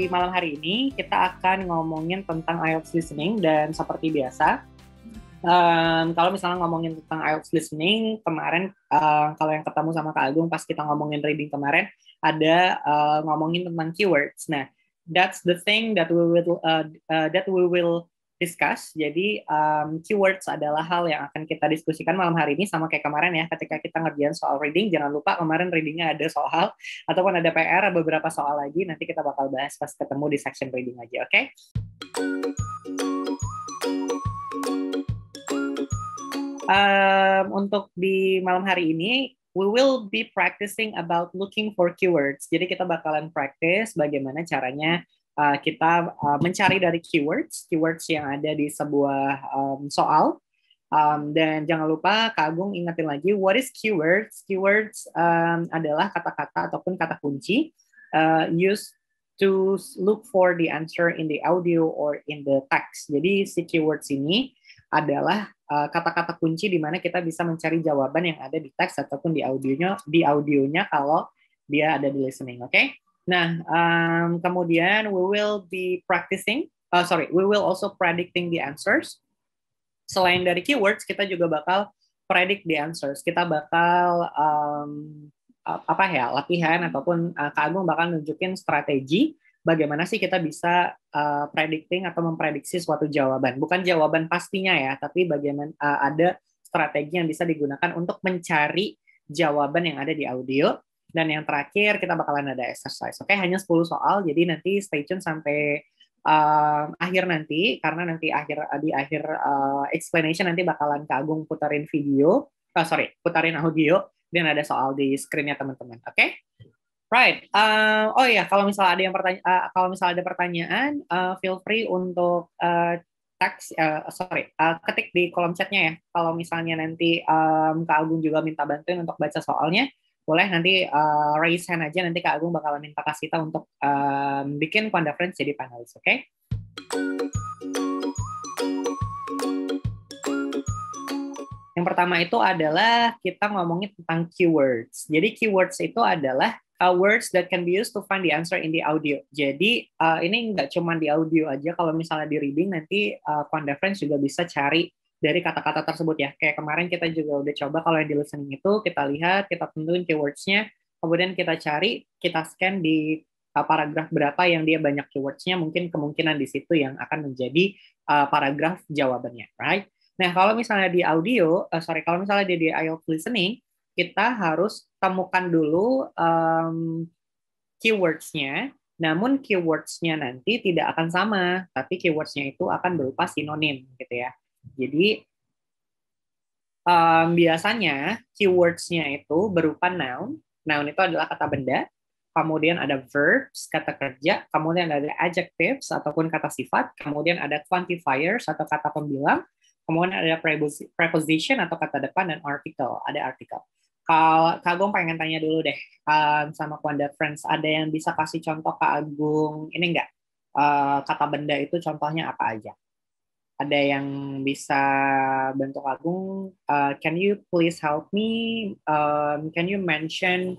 di malam hari ini kita akan ngomongin tentang IELTS listening dan seperti biasa um, kalau misalnya ngomongin tentang IELTS listening kemarin uh, kalau yang ketemu sama Kak Agung pas kita ngomongin reading kemarin ada uh, ngomongin tentang keywords. Nah, that's the thing that we will uh, uh, that we will discuss. Jadi um, keywords adalah hal yang akan kita diskusikan malam hari ini sama kayak kemarin ya ketika kita ngerjain soal reading jangan lupa kemarin readingnya ada soal ataupun ada PR beberapa soal lagi nanti kita bakal bahas pas ketemu di section reading aja, oke? Okay? Um, untuk di malam hari ini we will be practicing about looking for keywords. Jadi kita bakalan practice bagaimana caranya Eh, kita uh, mencari dari keywords, keywords yang ada di sebuah um, soal. Um, dan jangan lupa Kak Agung ingetin lagi, what is keywords? Keywords um, adalah kata-kata ataupun kata kunci uh, used to look for the answer in the audio or in the text. Jadi si keywords ini adalah kata-kata uh, kunci di mana kita bisa mencari jawaban yang ada di teks ataupun di audionya di audionya kalau dia ada di listening, oke? Okay? Nah, um, kemudian we will be practicing, uh, sorry, we will also predicting the answers. Selain dari keywords, kita juga bakal predict the answers. Kita bakal um, apa ya latihan ataupun uh, Kak Agung bakal nunjukin strategi bagaimana sih kita bisa uh, predicting atau memprediksi suatu jawaban. Bukan jawaban pastinya ya, tapi bagaimana uh, ada strategi yang bisa digunakan untuk mencari jawaban yang ada di audio dan yang terakhir kita bakalan ada exercise. Oke, okay? hanya 10 soal. Jadi nanti stay tune sampai um, akhir nanti karena nanti akhir di akhir uh, explanation nanti bakalan Kak Agung putarin video. Oh, sorry, putarin audio dan ada soal di screennya teman-teman. Oke? Okay? Right. Uh, oh iya, kalau misalnya ada yang pertanya uh, kalau misalnya ada pertanyaan, uh, feel free untuk uh, text uh, sorry, uh, ketik di kolom chatnya ya. Kalau misalnya nanti um, Kak Agung juga minta bantuin untuk baca soalnya, boleh nanti uh, raise hand aja nanti Kak Agung bakal minta Kasita untuk um, bikin Friends jadi panelis, oke? Okay? Yang pertama itu adalah kita ngomongin tentang keywords. Jadi keywords itu adalah uh, words that can be used to find the answer in the audio. Jadi uh, ini nggak cuma di audio aja. Kalau misalnya di reading nanti uh, Friends juga bisa cari dari kata-kata tersebut ya. Kayak kemarin kita juga udah coba kalau yang di listening itu kita lihat, kita tentuin keywordsnya, kemudian kita cari, kita scan di uh, paragraf berapa yang dia banyak keywordsnya, mungkin kemungkinan di situ yang akan menjadi uh, paragraf jawabannya, right? Nah kalau misalnya di audio, uh, sorry kalau misalnya di, di IELTS listening, kita harus temukan dulu um, keywordsnya, namun keywordsnya nanti tidak akan sama, tapi keywordsnya itu akan berupa sinonim gitu ya. Jadi um, biasanya keywordsnya itu berupa noun. Noun itu adalah kata benda. Kemudian ada verbs, kata kerja. Kemudian ada adjectives ataupun kata sifat. Kemudian ada quantifiers atau kata pembilang. Kemudian ada preposition atau kata depan dan artikel. Ada artikel. Kalau Kak Agung pengen tanya dulu deh um, sama Kwanda Friends, ada yang bisa kasih contoh Kak Agung ini enggak? Uh, kata benda itu contohnya apa aja? ada yang bisa bantu Agung, uh, can you please help me? Um, can you mention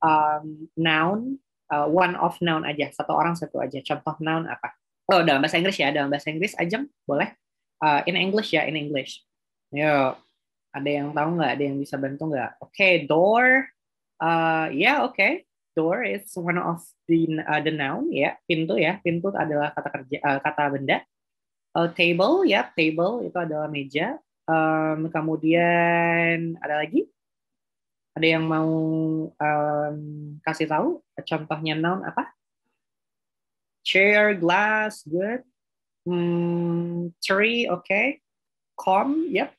um, noun, uh, one of noun aja, satu orang satu aja. Contoh noun apa? Oh, dalam bahasa Inggris ya, dalam bahasa Inggris aja boleh. Uh, in English ya, in English. Yo, ada yang tahu nggak? Ada yang bisa bantu nggak? Oke, okay, door. Uh, ya, yeah, oke. Okay. Door is one of the uh, the noun ya, yeah. pintu ya. Pintu adalah kata kerja, uh, kata benda uh, table ya yep, table itu adalah meja um, kemudian ada lagi ada yang mau um, kasih tahu contohnya noun apa chair glass good hmm, tree oke okay. com yep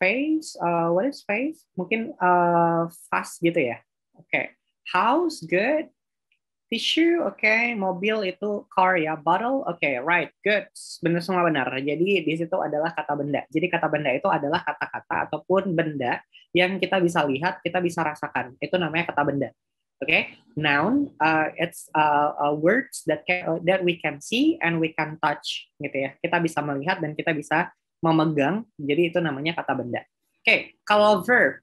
face uh, what is face mungkin uh, fast gitu ya oke okay. house good tissue, oke, okay. mobil itu car ya, bottle, oke, okay. right, good, benar semua benar. Jadi di situ adalah kata benda. Jadi kata benda itu adalah kata-kata ataupun benda yang kita bisa lihat, kita bisa rasakan. Itu namanya kata benda. Oke, okay? noun, uh, it's uh, uh, words that can, uh, that we can see and we can touch, gitu ya. Kita bisa melihat dan kita bisa memegang. Jadi itu namanya kata benda. Oke, okay. kalau verb,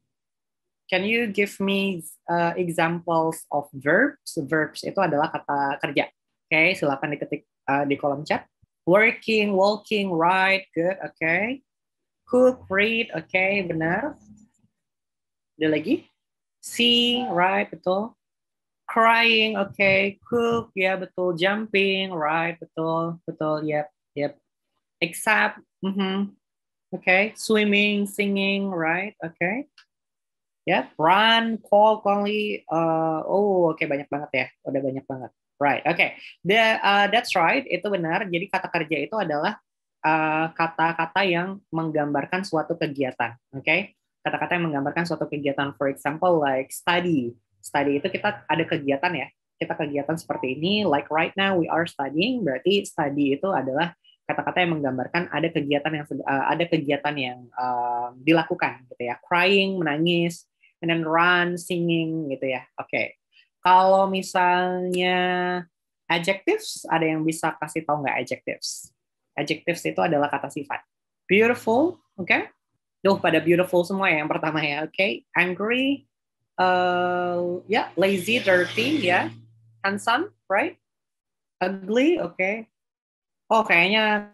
Can you give me uh, examples of verbs? Verbs itu adalah kata kerja. Oke, okay, silakan diketik uh, di kolom chat. Working, walking, ride, good, oke. Okay. Cook, read, oke, okay, benar. Ada lagi? See, right, betul. Crying, oke. Okay. Cook, ya yeah, betul. Jumping, right, betul, betul, yep, yep. Except, mm -hmm. oke. Okay. Swimming, singing, right, oke. Okay ya run call only uh, oh oke okay, banyak banget ya udah banyak banget right oke okay. the uh, that's right itu benar jadi kata kerja itu adalah uh, kata-kata uh, yang menggambarkan suatu kegiatan oke okay? kata-kata yang menggambarkan suatu kegiatan for example like study study itu kita ada kegiatan ya kita kegiatan seperti ini like right now we are studying berarti study itu adalah kata-kata yang menggambarkan ada kegiatan yang uh, ada kegiatan yang uh, dilakukan gitu ya crying menangis and then run, singing gitu ya. Oke. Okay. Kalau misalnya adjectives, ada yang bisa kasih tahu nggak adjectives? Adjectives itu adalah kata sifat. Beautiful, oke? Okay? Duh, pada beautiful semua ya yang pertama ya, oke? Okay? Angry, uh, ya, yeah. lazy, dirty, ya, yeah. handsome, right? Ugly, oke? Okay. Oh, kayaknya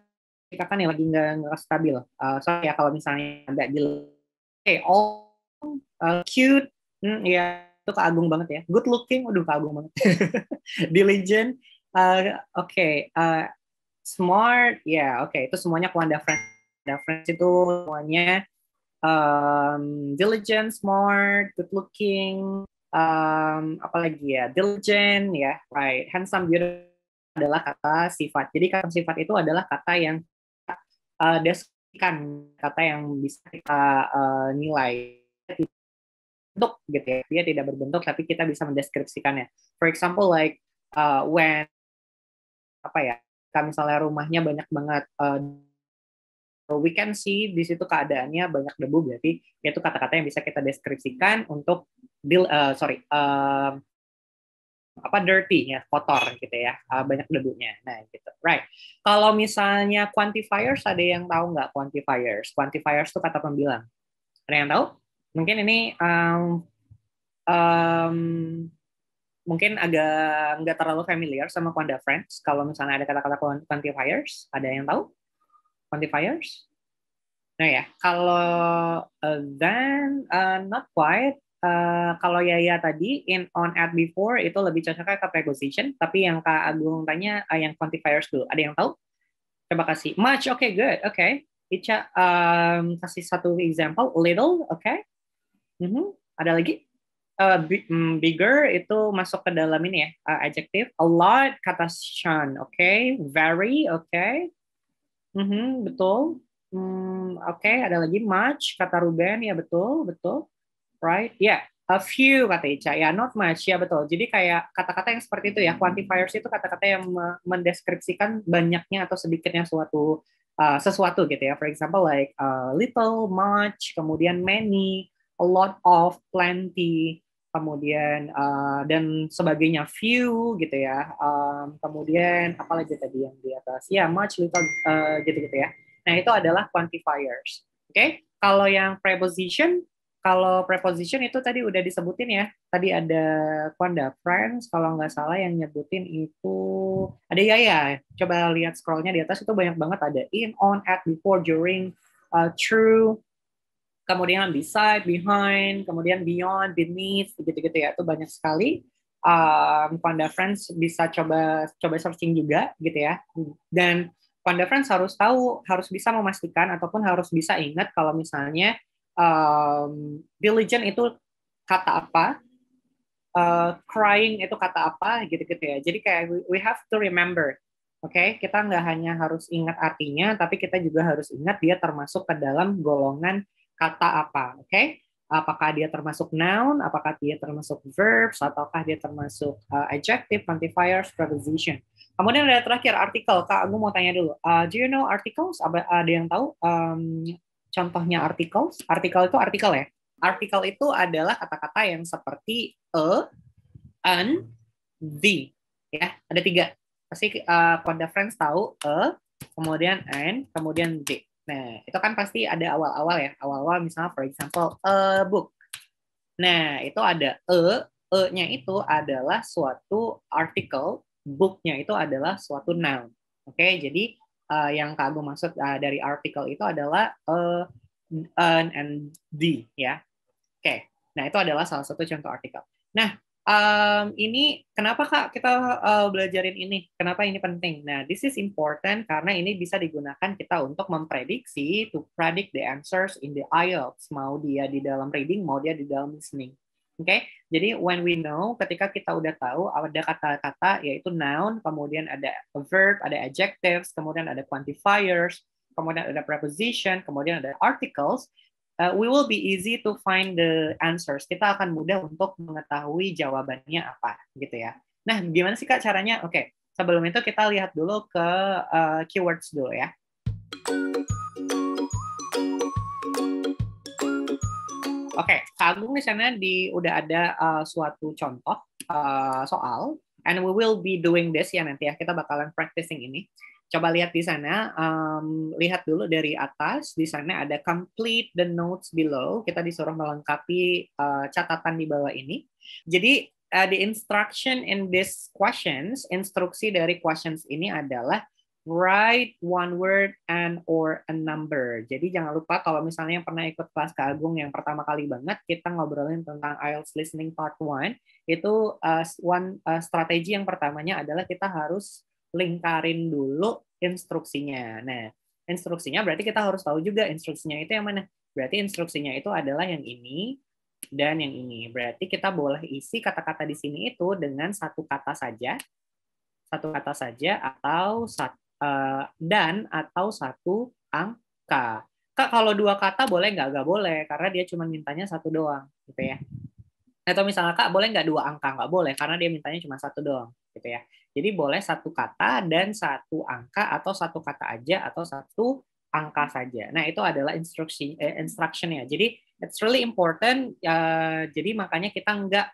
kita kan yang lagi nggak stabil. Uh, sorry ya kalau misalnya nggak jelas. oke, okay, all Oh, uh, cute, hmm, ya itu keagung banget ya. Good looking, aduh keagung banget. Diligent, uh, oke, okay. uh, smart, ya yeah, oke, okay. itu semuanya kuanda Friends. Kuanda Friends itu semuanya um, diligent, smart, good looking, um, apalagi ya, diligent, ya, yeah, right, handsome, beautiful adalah kata sifat. Jadi kata sifat itu adalah kata yang uh, deskripsikan, kata yang bisa kita uh, nilai bentuk gitu ya dia tidak berbentuk tapi kita bisa mendeskripsikannya for example like uh, when apa ya kalau misalnya rumahnya banyak banget uh, we can see di situ keadaannya banyak debu berarti itu kata-kata yang bisa kita deskripsikan untuk deal uh, sorry uh, apa dirty ya kotor gitu ya uh, banyak debunya nah gitu right kalau misalnya quantifiers ada yang tahu nggak quantifiers quantifiers itu kata pembilang ada yang tahu mungkin ini um, um, mungkin agak nggak terlalu familiar sama Quanta Friends. Kalau misalnya ada kata-kata quantifiers, ada yang tahu? Quantifiers? Nah ya, kalau uh, then uh, not quite. Uh, kalau ya tadi in on at before itu lebih cocoknya ke preposition, tapi yang Kak Agung tanya uh, yang quantifiers dulu. Ada yang tahu? terima kasih. Much, oke okay, good, oke. Okay. Ica um, kasih satu example. Little, oke. Okay hmm, ada lagi uh, mm, bigger itu masuk ke dalam ini ya uh, adjective a lot kata Sean oke okay? very oke okay? mm -hmm, betul mm, oke okay. ada lagi much kata Ruben ya betul betul right ya yeah. a few kata Ica ya not much ya betul jadi kayak kata-kata yang seperti itu ya hmm. quantifiers itu kata-kata yang mendeskripsikan banyaknya atau sedikitnya suatu uh, sesuatu gitu ya for example like uh, little much kemudian many a lot of, plenty, kemudian uh, dan sebagainya few gitu ya um, kemudian apalagi tadi yang di atas ya yeah, much little uh, gitu gitu ya nah itu adalah quantifiers oke okay? kalau yang preposition kalau preposition itu tadi udah disebutin ya tadi ada Quanda Friends kalau nggak salah yang nyebutin itu ada ya ya coba lihat scrollnya di atas itu banyak banget ada in on at before during uh, through kemudian beside, behind, kemudian beyond, beneath, gitu-gitu ya. Itu banyak sekali. Um, Panda Friends bisa coba coba searching juga gitu ya. Dan Panda Friends harus tahu, harus bisa memastikan ataupun harus bisa ingat kalau misalnya um, diligent itu kata apa, uh, crying itu kata apa gitu-gitu ya. Jadi kayak we have to remember. Oke, okay? kita nggak hanya harus ingat artinya, tapi kita juga harus ingat dia termasuk ke dalam golongan kata apa, oke? Okay? Apakah dia termasuk noun, apakah dia termasuk verb? ataukah dia termasuk uh, adjective, quantifier, preposition. Kemudian ada terakhir artikel, Kak, aku mau tanya dulu. Uh, do you know articles? Ada yang tahu um, contohnya articles? Artikel itu artikel ya? Artikel itu adalah kata-kata yang seperti a, e, an, the. Ya, ada tiga. Pasti uh, pada friends tahu a, e, kemudian an, kemudian the. Nah, itu kan pasti ada awal-awal ya. Awal-awal misalnya for example a book. Nah, itu ada a, e, e-nya itu adalah suatu artikel, book-nya itu adalah suatu noun. Oke, okay? jadi uh, yang Kak Agung maksud uh, dari artikel itu adalah a, an, and the, ya. Oke. Okay. Nah, itu adalah salah satu contoh artikel. Nah, um, ini kenapa kak kita uh, belajarin ini? Kenapa ini penting? Nah, this is important karena ini bisa digunakan kita untuk memprediksi, to predict the answers in the IELTS, mau dia di dalam reading, mau dia di dalam listening. Oke, okay? jadi when we know, ketika kita udah tahu ada kata-kata yaitu noun, kemudian ada verb, ada adjectives, kemudian ada quantifiers, kemudian ada preposition, kemudian ada articles, uh, we will be easy to find the answers. Kita akan mudah untuk mengetahui jawabannya apa, gitu ya. Nah, gimana sih kak caranya? Oke, okay, sebelum itu kita lihat dulu ke uh, keywords dulu ya. Oke, okay, Kak Agung di sana di udah ada uh, suatu contoh uh, soal, and we will be doing this ya nanti ya. Kita bakalan practicing ini. Coba lihat di sana, um, lihat dulu dari atas. Di sana ada complete the notes below. Kita disuruh melengkapi uh, catatan di bawah ini. Jadi uh, the instruction in this questions, instruksi dari questions ini adalah write one word and or a number. Jadi jangan lupa kalau misalnya yang pernah ikut kelas Kak Agung yang pertama kali banget kita ngobrolin tentang IELTS listening part one itu uh, one uh, strategi yang pertamanya adalah kita harus lingkarin dulu instruksinya. Nah, instruksinya berarti kita harus tahu juga instruksinya itu yang mana. Berarti instruksinya itu adalah yang ini dan yang ini. Berarti kita boleh isi kata-kata di sini itu dengan satu kata saja, satu kata saja atau satu, uh, eh, dan atau satu angka. Kak, kalau dua kata boleh nggak? Nggak boleh, karena dia cuma mintanya satu doang, gitu ya atau misalnya kak boleh nggak dua angka nggak boleh karena dia mintanya cuma satu doang gitu ya jadi boleh satu kata dan satu angka atau satu kata aja atau satu angka saja nah itu adalah instruksi eh, instructionnya jadi it's really important uh, jadi makanya kita nggak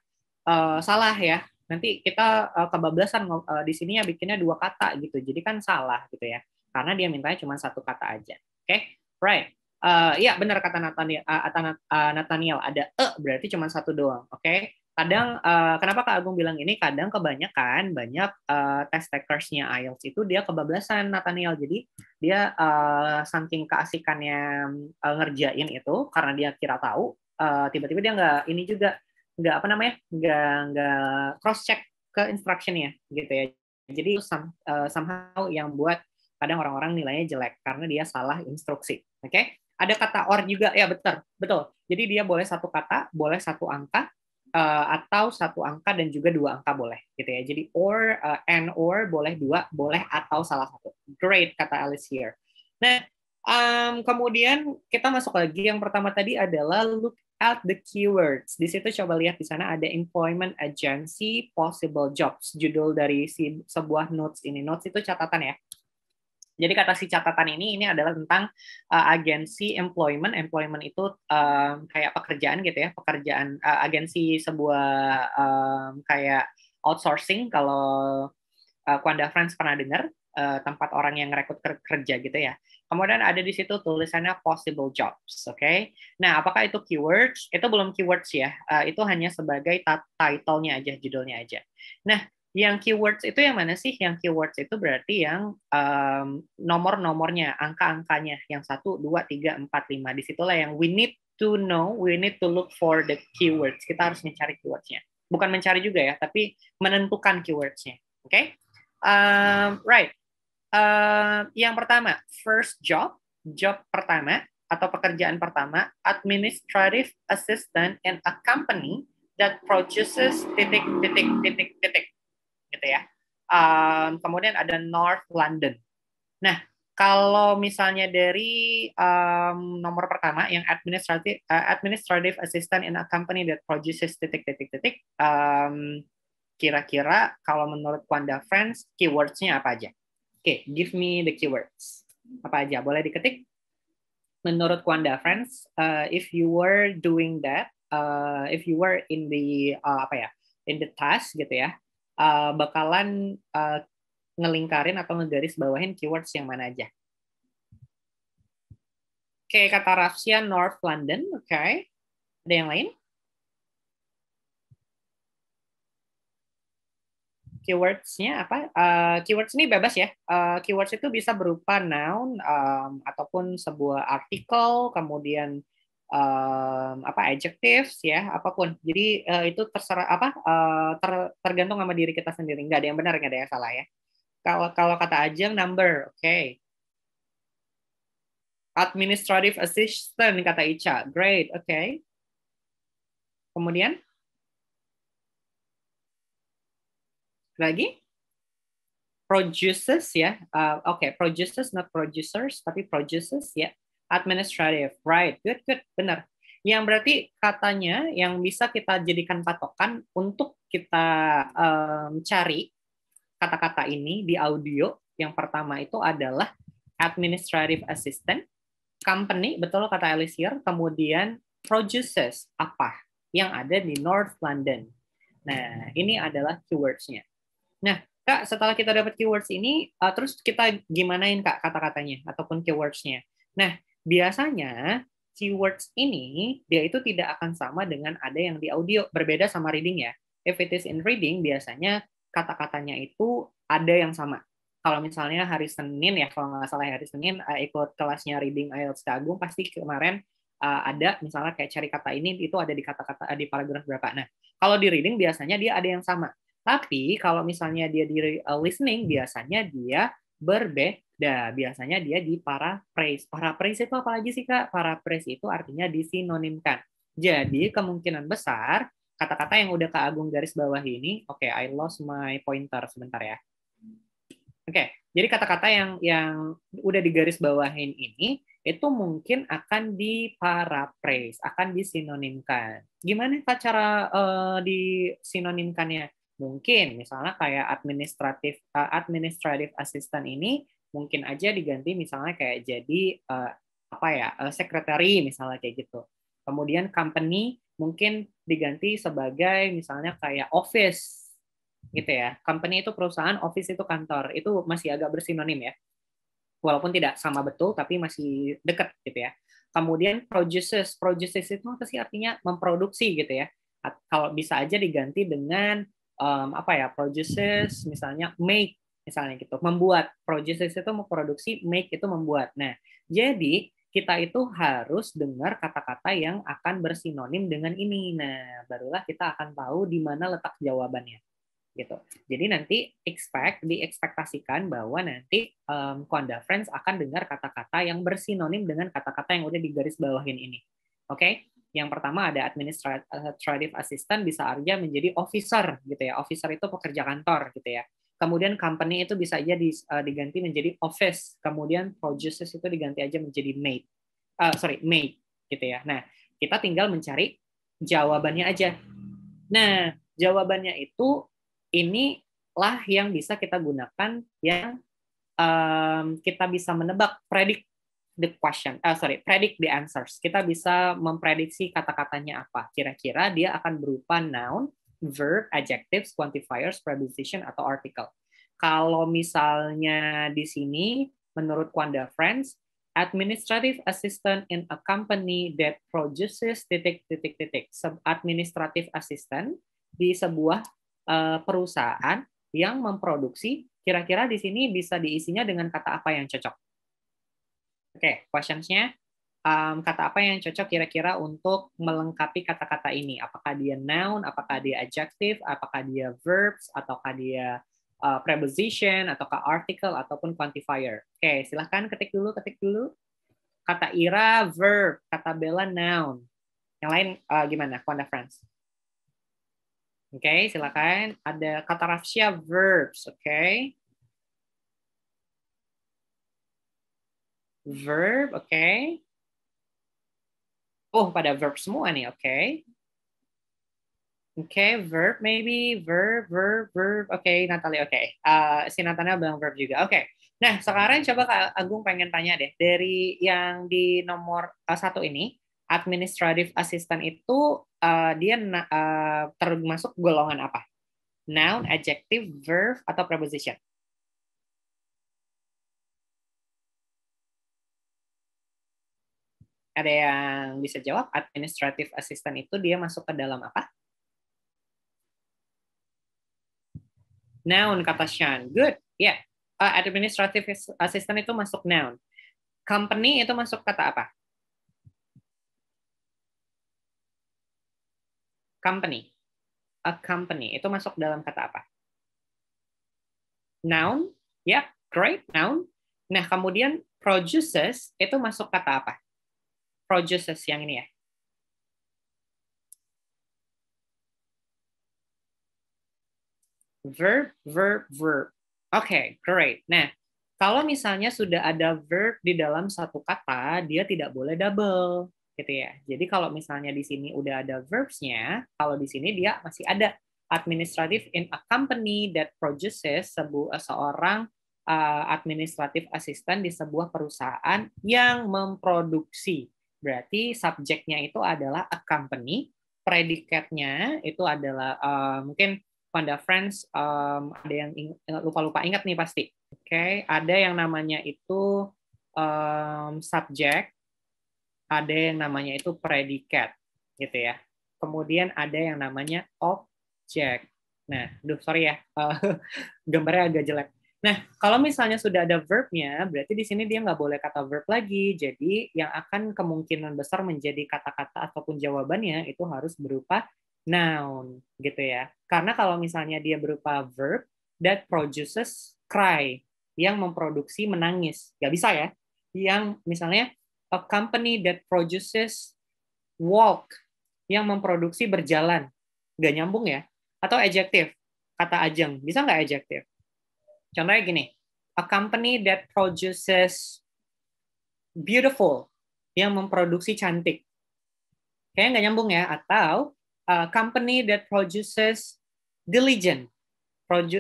uh, salah ya nanti kita uh, kebablasan uh, di sini ya bikinnya dua kata gitu jadi kan salah gitu ya karena dia mintanya cuma satu kata aja oke okay? right uh, ya benar kata eh, eh, Nathaniel, uh, ada e berarti cuma satu doang, oke? Okay? Kadang uh, kenapa Kak Agung bilang ini? Kadang kebanyakan banyak uh, test takersnya IELTS itu dia kebablasan Nathaniel, jadi dia uh, saking keasikannya uh, ngerjain itu karena dia kira tahu, tiba-tiba uh, dia nggak ini juga nggak apa namanya nggak nggak cross check ke instructionnya gitu ya. Jadi some, uh, somehow yang buat kadang orang-orang nilainya jelek karena dia salah instruksi. Oke, okay? Ada kata or juga, ya betul, betul. Jadi dia boleh satu kata, boleh satu angka, uh, atau satu angka dan juga dua angka boleh, gitu ya. Jadi or, uh, and or boleh dua, boleh atau salah satu. Great kata Alice here. Nah, um, kemudian kita masuk lagi yang pertama tadi adalah look at the keywords. Di situ coba lihat di sana ada employment agency, possible jobs, judul dari si sebuah notes ini. Notes itu catatan ya. Jadi kata si catatan ini ini adalah tentang uh, agensi employment. Employment itu um, kayak pekerjaan gitu ya, pekerjaan uh, agensi sebuah um, kayak outsourcing kalau uh, Quanda France pernah dengar uh, tempat orang yang rekrut kerja gitu ya. Kemudian ada di situ tulisannya possible jobs, oke? Okay? Nah, apakah itu keywords? Itu belum keywords ya. Uh, itu hanya sebagai title-nya aja, judulnya aja. Nah, yang keywords itu yang mana sih? Yang keywords itu berarti yang um, nomor-nomornya, angka-angkanya, yang satu, dua, tiga, empat, lima. Disitulah yang we need to know, we need to look for the keywords. Kita harus mencari keywordsnya. Bukan mencari juga ya, tapi menentukan keywordsnya. Oke, okay? um, right. Uh, yang pertama, first job, job pertama atau pekerjaan pertama, administrative assistant in a company that produces titik titik titik titik gitu ya. Um, kemudian ada North London. Nah, kalau misalnya dari um, nomor pertama yang administrative uh, administrative assistant in a company that produces titik titik titik um, kira-kira kalau menurut Wanda Friends keywordsnya apa aja? Oke, okay, give me the keywords. Apa aja? Boleh diketik? Menurut Wanda Friends, uh, if you were doing that, uh, if you were in the uh, apa ya, in the task gitu ya, uh, bakalan uh, ngelingkarin atau ngegaris bawahin keywords yang mana aja. Oke, okay, kata Rafsia North London, oke. Okay. Ada yang lain? Keywordsnya apa? Uh, keywords ini bebas ya. Uh, keywords itu bisa berupa noun um, ataupun sebuah artikel, kemudian um, apa adjectives ya apapun jadi uh, itu terserah apa uh, ter, tergantung sama diri kita sendiri nggak ada yang benar nggak ada yang salah ya kalau kalau kata aja number oke okay. administrative assistant kata Ica great oke okay. kemudian lagi producers ya uh, eh, oke okay. producers not producers tapi producers ya yeah administrative, right? Good, good, benar. Yang berarti katanya yang bisa kita jadikan patokan untuk kita um, cari kata-kata ini di audio. Yang pertama itu adalah administrative assistant, company, betul kata here, kemudian produces apa yang ada di North London. Nah, ini adalah keywordsnya. Nah, Kak, setelah kita dapat keywords ini, uh, terus kita gimanain Kak kata-katanya ataupun keywordsnya. Nah, biasanya keywords ini dia itu tidak akan sama dengan ada yang di audio berbeda sama reading ya if it is in reading biasanya kata-katanya itu ada yang sama kalau misalnya hari Senin ya kalau nggak salah hari Senin eh, ikut kelasnya reading IELTS Agung pasti kemarin eh, ada misalnya kayak cari kata ini itu ada di kata-kata eh, di paragraf berapa nah kalau di reading biasanya dia ada yang sama tapi kalau misalnya dia di listening biasanya dia berbe Nah, biasanya dia di para para praise itu apa aja sih, Kak? para praise itu artinya disinonimkan. Jadi, hmm. kemungkinan besar kata-kata yang udah Kak Agung garis bawah ini, oke, okay, I lost my pointer sebentar ya. Oke, okay, jadi kata-kata yang yang udah digaris bawahin ini itu mungkin akan di diparaphrase, akan disinonimkan. Gimana Kak cara uh, disinonimkannya? Mungkin misalnya kayak administratif uh, administrative assistant ini mungkin aja diganti misalnya kayak jadi uh, apa ya uh, sekretari misalnya kayak gitu kemudian company mungkin diganti sebagai misalnya kayak office gitu ya company itu perusahaan office itu kantor itu masih agak bersinonim ya walaupun tidak sama betul tapi masih dekat gitu ya kemudian produces produces itu apa sih artinya memproduksi gitu ya kalau bisa aja diganti dengan um, apa ya produces misalnya make misalnya gitu membuat produce itu memproduksi make itu membuat nah jadi kita itu harus dengar kata-kata yang akan bersinonim dengan ini nah barulah kita akan tahu di mana letak jawabannya gitu jadi nanti expect diekspektasikan bahwa nanti um, Konda Friends akan dengar kata-kata yang bersinonim dengan kata-kata yang udah digaris bawahin ini oke okay? yang pertama ada eh, administrative assistant bisa arja menjadi officer gitu ya officer itu pekerja kantor gitu ya kemudian company itu bisa aja eh, diganti menjadi office, kemudian producers itu diganti aja menjadi made, uh, sorry made gitu ya. Nah kita tinggal mencari jawabannya aja. Nah jawabannya itu inilah yang bisa kita gunakan yang um, kita bisa menebak predict the question, uh, sorry, predict the answers. Kita bisa memprediksi kata-katanya apa. Kira-kira dia akan berupa noun verb, adjectives, quantifiers, preposition, atau artikel. Kalau misalnya di sini, menurut Quanda Friends, administrative assistant in a company that produces titik titik titik administrative assistant di sebuah uh, perusahaan yang memproduksi kira-kira di sini bisa diisinya dengan kata apa yang cocok oke okay, questions-nya um, kata apa yang cocok kira-kira untuk melengkapi kata-kata ini? Apakah dia noun, apakah dia adjective, apakah dia verbs, ataukah dia uh, preposition, ataukah artikel ataupun quantifier. Oke, okay, silahkan ketik dulu, ketik dulu. Kata Ira, verb. Kata Bella, noun. Yang lain uh, gimana, Kuanda friends Oke, okay, silakan. Ada kata Rafsia, verbs. Oke. Okay. Verb, oke. Oh, pada verb semua nih, oke. Okay. Oke, okay, verb maybe, verb, verb, verb. Oke, okay, Natalia, oke. Okay. Uh, eh, si Natalia bilang verb juga, oke. Okay. Nah, sekarang coba Kak Agung pengen tanya deh. Dari yang di nomor uh, satu ini, administrative assistant itu uh, dia uh, termasuk golongan apa? Noun, adjective, verb, atau preposition? Ada yang bisa jawab? Administrative assistant itu dia masuk ke dalam apa? Noun kata Sean. Good. Ya. Yeah. Uh, administrative assistant itu masuk noun. Company itu masuk kata apa? Company. A company itu masuk dalam kata apa? Noun. Ya. Yeah. Great. Noun. Nah, kemudian produces itu masuk kata apa? Proses yang ini ya. Verb, verb, verb. Oke, okay, great. Nah, kalau misalnya sudah ada verb di dalam satu kata, dia tidak boleh double, gitu ya. Jadi kalau misalnya di sini udah ada verbs kalau di sini dia masih ada administrative in a company that produces sebuah seorang uh, administrative assistant di sebuah perusahaan yang memproduksi Berarti subjeknya itu adalah a company, predikatnya itu adalah uh, mungkin Panda Friends um, ada yang eh, lupa-lupa ing ingat nih pasti. Oke, okay. ada yang namanya itu um, subjek, ada yang namanya itu predikat, gitu ya. Kemudian ada yang namanya objek. Nah, duh sorry ya, uh, gambarnya agak jelek. Nah, kalau misalnya sudah ada verbnya, berarti di sini dia nggak boleh kata verb lagi. Jadi yang akan kemungkinan besar menjadi kata-kata ataupun jawabannya itu harus berupa noun, gitu ya. Karena kalau misalnya dia berupa verb, that produces cry, yang memproduksi menangis. Nggak bisa ya. Yang misalnya, a company that produces walk, yang memproduksi berjalan. Nggak nyambung ya. Atau adjective, kata ajeng. Bisa nggak adjective? Contohnya gini, a company that produces beautiful, yang memproduksi cantik. Kayaknya nggak nyambung ya. Atau a company that produces diligent,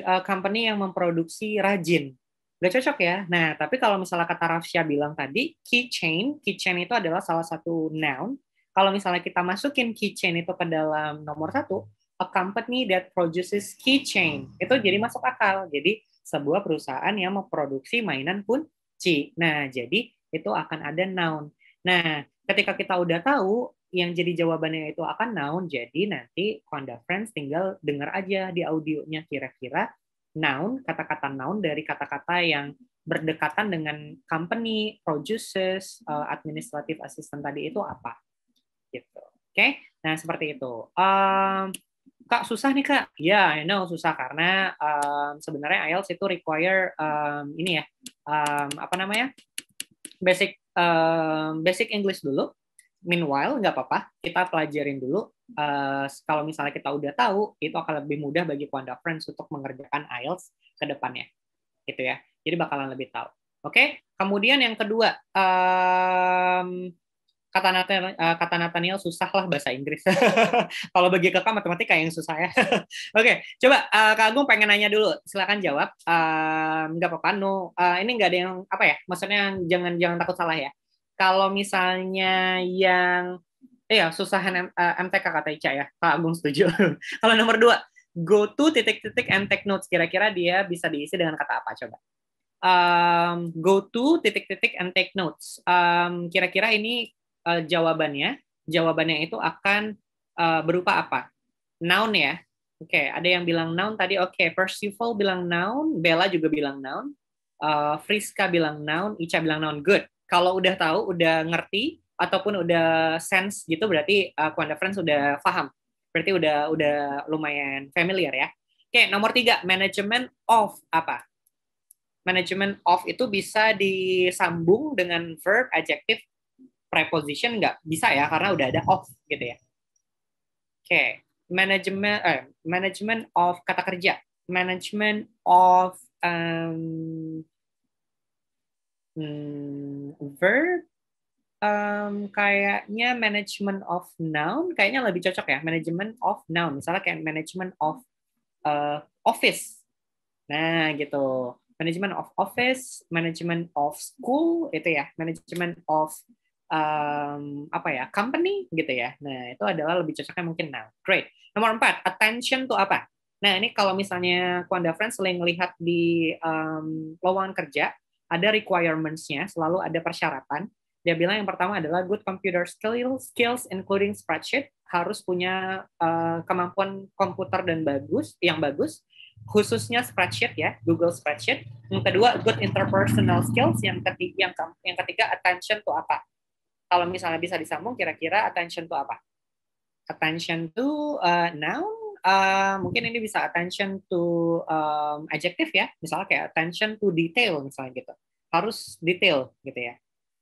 a company yang memproduksi rajin. Gak cocok ya. Nah, tapi kalau misalnya kata Rafsia bilang tadi, keychain, keychain itu adalah salah satu noun. Kalau misalnya kita masukin keychain itu ke dalam nomor satu, a company that produces keychain. Itu jadi masuk akal. Jadi sebuah perusahaan yang memproduksi mainan kunci. Nah, jadi itu akan ada noun. Nah, ketika kita udah tahu yang jadi jawabannya itu akan noun, jadi nanti Konda Friends tinggal dengar aja di audionya kira-kira noun, kata-kata noun dari kata-kata yang berdekatan dengan company, producers, eh, administrative assistant tadi itu apa. Gitu. Oke, okay? nah seperti itu. Um, Kak susah nih kak, ya yeah, I know susah karena um, sebenarnya IELTS itu require um, ini ya um, apa namanya basic um, basic English dulu. Meanwhile nggak apa-apa, kita pelajarin dulu. Uh, kalau misalnya kita udah tahu, itu akan lebih mudah bagi kuanda Friends untuk mengerjakan IELTS ke depannya, gitu ya. Jadi bakalan lebih tahu. Oke, okay? kemudian yang kedua, um, Eh, kata Nathaniel, kata Nathaniel susah lah bahasa Inggris. Kalau bagi kakak matematika yang susah ya. Oke, okay, coba uh, Kak Agung pengen nanya dulu. Silakan jawab. Nggak uh, apa-apa. No, uh, ini enggak ada yang apa ya? Maksudnya jangan jangan takut salah ya. Kalau misalnya yang iya eh, uh, MTK kata Ica ya. Kak Agung setuju. Kalau nomor dua, go to titik-titik and take notes. Kira-kira dia bisa diisi dengan kata apa? Coba um, go to titik-titik and take notes. kira kira-kira ini uh, jawabannya. Jawabannya itu akan uh, berupa apa? Noun ya. Oke, okay, ada yang bilang noun tadi. Oke, okay, Percival bilang noun, Bella juga bilang noun, uh, Friska bilang noun, Ica bilang noun. Good. Kalau udah tahu, udah ngerti, ataupun udah sense gitu, berarti uh, Friends udah paham. Berarti udah udah lumayan familiar ya. Oke, okay, nomor tiga, management of apa? Management of itu bisa disambung dengan verb, adjective, preposition nggak bisa ya karena udah ada of gitu ya. Oke, okay. management eh, management of kata kerja, management of um, hmm, verb um, kayaknya management of noun kayaknya lebih cocok ya management of noun misalnya kayak management of uh, office nah gitu management of office management of school itu ya management of um, apa ya company gitu ya. Nah itu adalah lebih cocoknya mungkin now. Nah, great. Nomor empat, attention tuh apa? Nah ini kalau misalnya kuanda Friends sering lihat di um, lowongan kerja ada requirementsnya selalu ada persyaratan. Dia bilang yang pertama adalah good computer skills, skills including spreadsheet, harus punya uh, kemampuan komputer dan bagus, yang bagus, khususnya spreadsheet ya, Google spreadsheet. Yang kedua good interpersonal skills, yang ketiga yang ketiga attention to apa? kalau misalnya bisa disambung kira-kira attention tuh apa? Attention to uh, noun, uh, mungkin ini bisa attention to um, adjective ya, misalnya kayak attention to detail misalnya gitu. Harus detail gitu ya.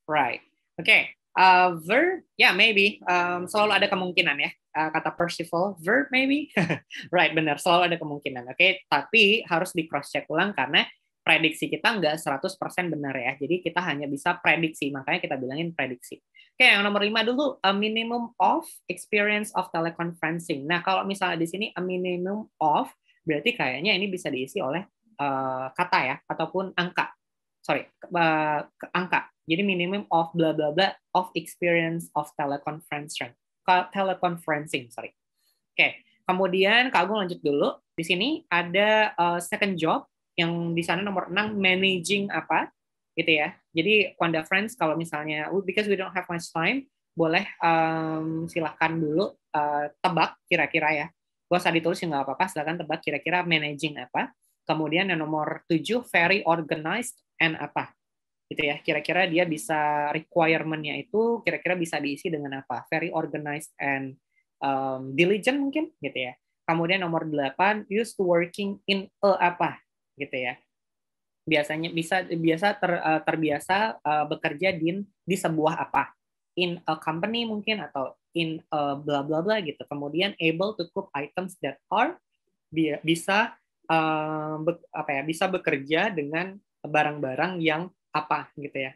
Right. Oke. Okay. Uh, verb, ya yeah, maybe. Um, selalu ada kemungkinan ya. Uh, kata Percival, verb maybe. right, benar. Selalu ada kemungkinan. Oke, okay? tapi harus di cross-check ulang karena prediksi kita nggak 100% benar ya. Jadi kita hanya bisa prediksi, makanya kita bilangin prediksi. Oke, yang nomor lima dulu a minimum of experience of teleconferencing. Nah, kalau misalnya di sini a minimum of berarti kayaknya ini bisa diisi oleh uh, kata ya ataupun angka. Sorry, uh, angka. Jadi minimum of bla bla bla of experience of teleconferencing. Teleconferencing, sorry. Oke, kemudian Kak Agung lanjut dulu. Di sini ada uh, second job yang di sana nomor enam managing apa? gitu ya. Jadi Wanda Friends kalau misalnya because we don't have much time, boleh um, silahkan dulu uh, tebak kira-kira ya. Gak usah ditulis nggak ya apa-apa, silahkan tebak kira-kira managing apa. Kemudian yang nomor tujuh very organized and apa gitu ya. Kira-kira dia bisa requirement-nya itu kira-kira bisa diisi dengan apa? Very organized and um, diligent mungkin gitu ya. Kemudian nomor delapan used to working in a apa gitu ya biasanya bisa biasa ter, eh, terbiasa uh, bekerja di di sebuah apa in a company mungkin atau in a bla bla bla gitu kemudian able to cook items that are bi bisa uh, be, apa ya bisa bekerja dengan barang-barang yang apa gitu ya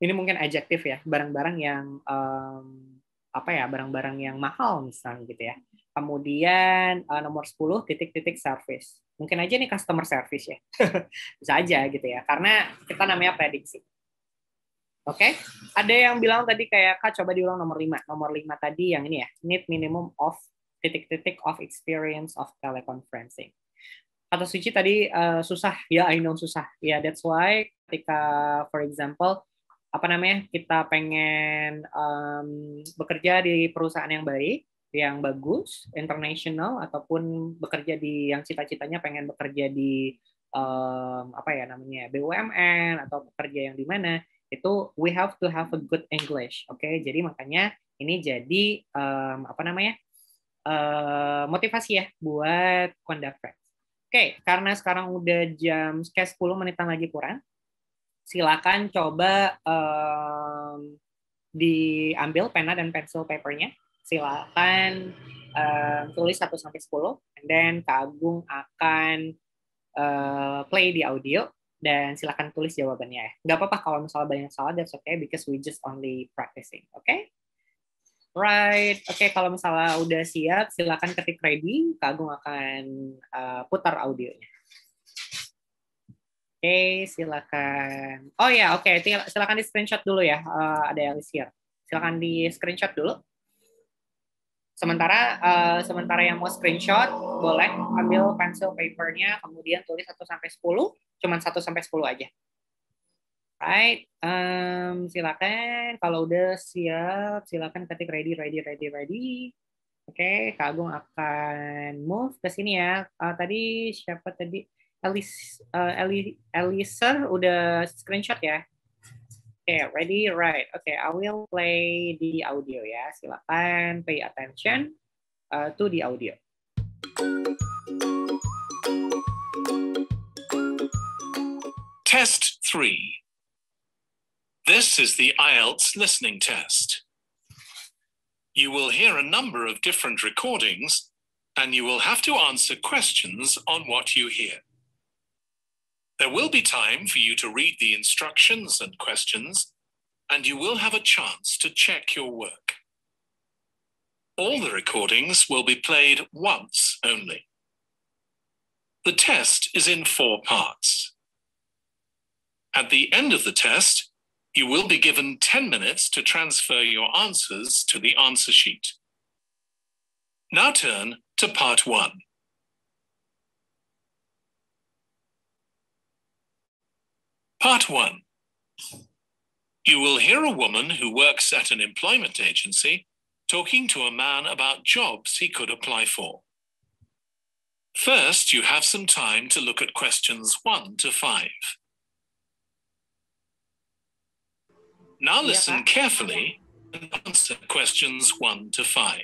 ini mungkin adjektif ya barang-barang yang um, apa ya barang-barang yang mahal misalnya gitu ya kemudian uh, nomor 10 titik-titik service mungkin aja nih customer service ya bisa aja gitu ya karena kita namanya prediksi oke okay? ada yang bilang tadi kayak kak coba diulang nomor lima nomor lima tadi yang ini ya need minimum of titik-titik of experience of teleconferencing kata suci tadi uh, susah ya yeah, I know susah ya yeah, that's why ketika for example apa namanya kita pengen um, bekerja di perusahaan yang baik yang bagus, international ataupun bekerja di yang cita-citanya pengen bekerja di um, apa ya namanya BUMN atau bekerja yang di mana itu we have to have a good English, oke? Okay? Jadi makanya ini jadi um, apa namanya uh, motivasi ya buat conduct Oke, okay, karena sekarang udah jam sekitar 10 menitan lagi kurang, silakan coba um, diambil pena dan pensil papernya silakan uh, tulis 1 sampai 10 and then Kak Agung akan uh, play di audio dan silakan tulis jawabannya ya. Gak apa-apa kalau misalnya banyak salah, that's okay because we just only practicing, oke? Okay? Right, oke okay, kalau misalnya udah siap, silakan ketik ready, Kak Agung akan uh, putar audionya. Oke, okay, silakan. Oh ya, yeah, oke, okay. silakan di screenshot dulu ya. Uh, ada yang share. Silakan di screenshot dulu. Sementara uh, sementara yang mau screenshot boleh ambil pencil papernya kemudian tulis 1 sampai 10, cuman 1 sampai 10 aja. Right, um, silakan kalau udah siap silakan ketik ready ready ready ready. Oke, okay, Kak Agung akan move ke sini ya. Uh, tadi siapa tadi? Elis, uh, Eli, Eliser udah screenshot ya. okay, ready, right. Okay, I will play the audio ya. Silakan pay attention uh, to the audio. Test 3. This is the IELTS listening test. You will hear a number of different recordings and you will have to answer questions on what you hear. There will be time for you to read the instructions and questions, and you will have a chance to check your work. All the recordings will be played once only. The test is in four parts. At the end of the test, you will be given 10 minutes to transfer your answers to the answer sheet. Now turn to part one. Part 1 You will hear a woman who works at an employment agency talking to a man about jobs he could apply for. First, you have some time to look at questions 1 to 5. Now listen carefully and answer questions 1 to 5.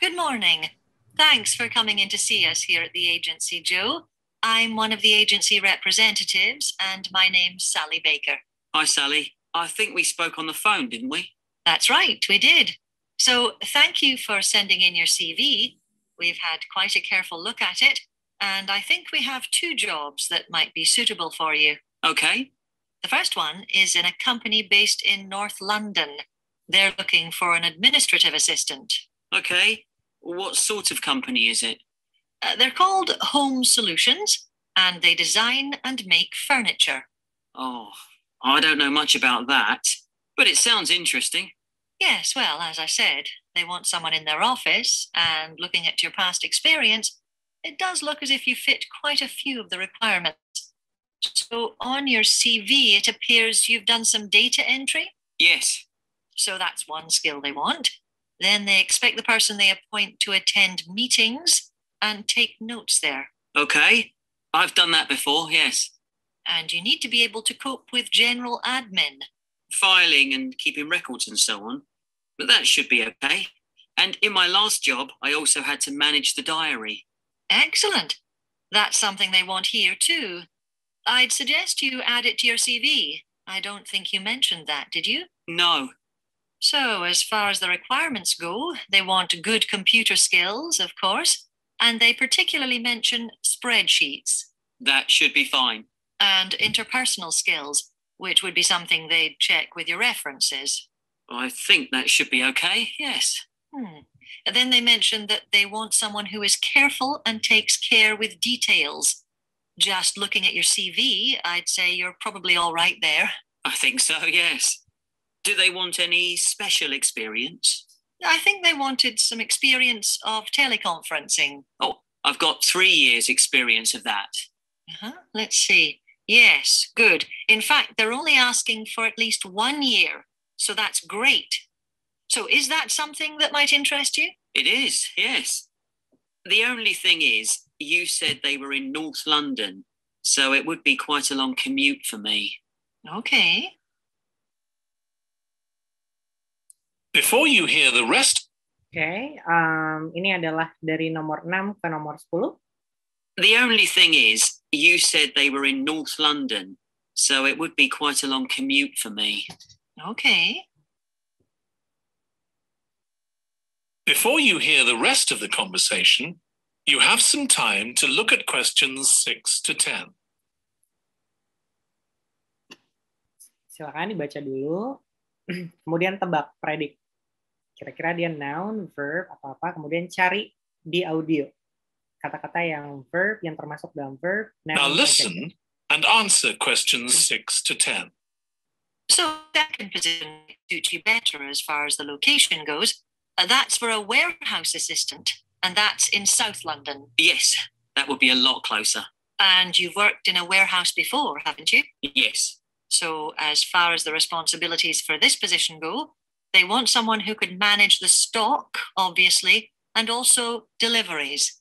Good morning. Thanks for coming in to see us here at the agency, Joe. I'm one of the agency representatives, and my name's Sally Baker. Hi, Sally. I think we spoke on the phone, didn't we? That's right, we did. So thank you for sending in your CV. We've had quite a careful look at it, and I think we have two jobs that might be suitable for you. Okay. The first one is in a company based in North London. They're looking for an administrative assistant. Okay. What sort of company is it? Uh, they're called Home Solutions, and they design and make furniture. Oh, I don't know much about that, but it sounds interesting. Yes, well, as I said, they want someone in their office, and looking at your past experience, it does look as if you fit quite a few of the requirements. So on your CV, it appears you've done some data entry? Yes. So that's one skill they want. Then they expect the person they appoint to attend meetings and take notes there. Okay. I've done that before, yes. And you need to be able to cope with general admin. Filing and keeping records and so on. But that should be okay. And in my last job, I also had to manage the diary. Excellent. That's something they want here too. I'd suggest you add it to your CV. I don't think you mentioned that, did you? No. So, as far as the requirements go, they want good computer skills, of course, and they particularly mention spreadsheets. That should be fine. And interpersonal skills, which would be something they'd check with your references. I think that should be okay, yes. Hmm. And then they mention that they want someone who is careful and takes care with details. Just looking at your CV, I'd say you're probably all right there. I think so, yes. Do they want any special experience? I think they wanted some experience of teleconferencing. Oh, I've got three years' experience of that. Uh-huh. Let's see. Yes, good. In fact, they're only asking for at least one year, so that's great. So, is that something that might interest you? It is, yes. The only thing is, you said they were in North London, so it would be quite a long commute for me. Okay. before you hear the rest. Okay, um, ini adalah dari nomor 6 ke nomor 10. The only thing is, you said they were in North London, so it would be quite a long commute for me. Okay. Before you hear the rest of the conversation, you have some time to look at questions 6 to 10. Silakan dibaca dulu, kemudian tebak, predik. Kira-kira dia noun, verb, apa-apa, kemudian cari di audio kata-kata yang verb yang termasuk dalam verb. Noun, Now listen and answer questions 6 to 10. So that can position you better as far as the location goes. Uh, that's for a warehouse assistant, and that's in South London. Yes, that would be a lot closer. And you've worked in a warehouse before, haven't you? Yes. So, as far as the responsibilities for this position go, they want someone who could manage the stock, obviously, and also deliveries.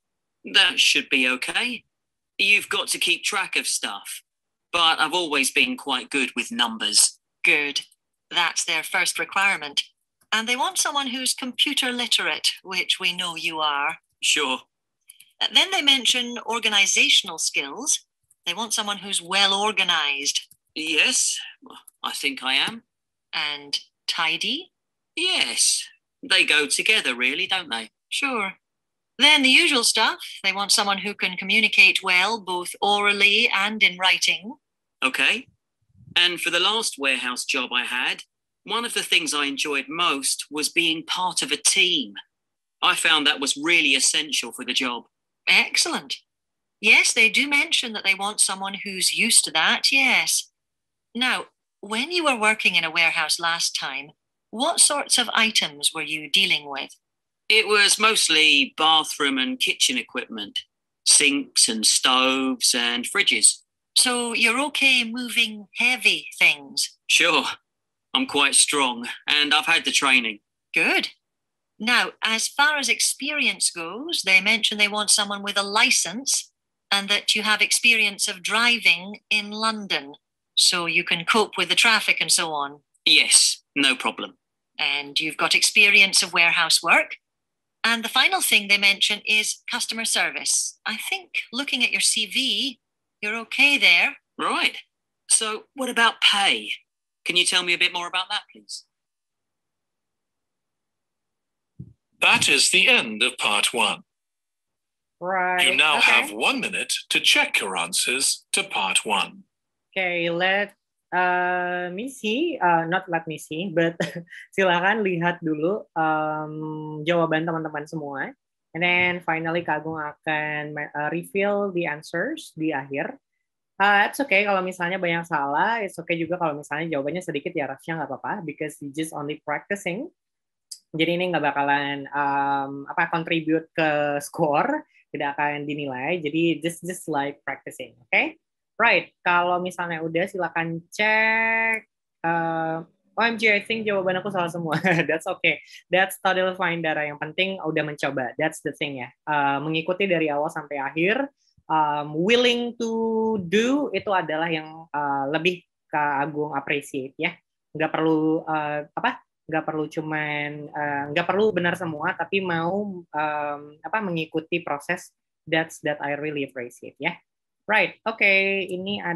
That should be okay. You've got to keep track of stuff, but I've always been quite good with numbers. Good. That's their first requirement. And they want someone who's computer literate, which we know you are. Sure. Then they mention organizational skills. They want someone who's well organized. Yes, I think I am. And tidy? Yes, they go together, really, don't they? Sure. Then the usual stuff. They want someone who can communicate well, both orally and in writing. Okay. And for the last warehouse job I had, one of the things I enjoyed most was being part of a team. I found that was really essential for the job. Excellent. Yes, they do mention that they want someone who's used to that, yes. Now, when you were working in a warehouse last time, what sorts of items were you dealing with? It was mostly bathroom and kitchen equipment, sinks and stoves and fridges. So you're okay moving heavy things? Sure. I'm quite strong and I've had the training. Good. Now, as far as experience goes, they mention they want someone with a license and that you have experience of driving in London so you can cope with the traffic and so on. Yes, no problem and you've got experience of warehouse work. And the final thing they mention is customer service. I think looking at your CV, you're okay there. Right. So, what about pay? Can you tell me a bit more about that, please? That is the end of part one. Right. You now okay. have one minute to check your answers to part one. Okay, let's uh, misi, uh, not me misi, but silakan lihat dulu um, jawaban teman-teman semua. And then finally Kagung akan eh, reveal the answers di akhir. Uh, it's okay kalau misalnya banyak salah, it's okay juga kalau misalnya jawabannya sedikit ya rasanya nggak apa-apa, because you just only practicing. Jadi ini nggak bakalan um, apa contribute ke score, tidak akan dinilai. Jadi just just like practicing, oke? Okay? Right, kalau misalnya udah silakan cek. Uh, eh, OMG, oh, I think jawaban aku salah semua. That's okay. That's totally fine, Dara. Yang penting udah mencoba. That's the thing ya. Uh, mengikuti dari awal sampai akhir. Um, willing to do itu adalah yang uh, lebih ke Agung appreciate ya. Nggak perlu uh, apa? Nggak perlu cuman uh, nggak perlu benar semua, tapi mau um, apa mengikuti proses. That's that I really appreciate ya. Right, oke, okay. ini ada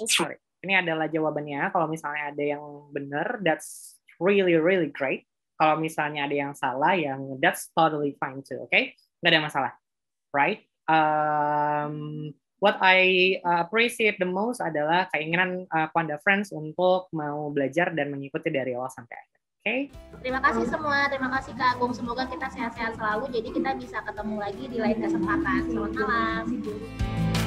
Oh, sorry. Ini adalah jawabannya. Kalau misalnya ada yang benar, that's really really great. Kalau misalnya ada yang salah, yang that's totally fine too, oke? Okay? Nggak ada masalah. Right? Um, what I uh, appreciate the most adalah keinginan uh, Friends untuk mau belajar dan mengikuti dari awal sampai akhir. Oke. Okay? Terima kasih semua, terima kasih Kak Agung. Semoga kita sehat-sehat selalu. Jadi kita bisa ketemu lagi di lain kesempatan. Selamat malam.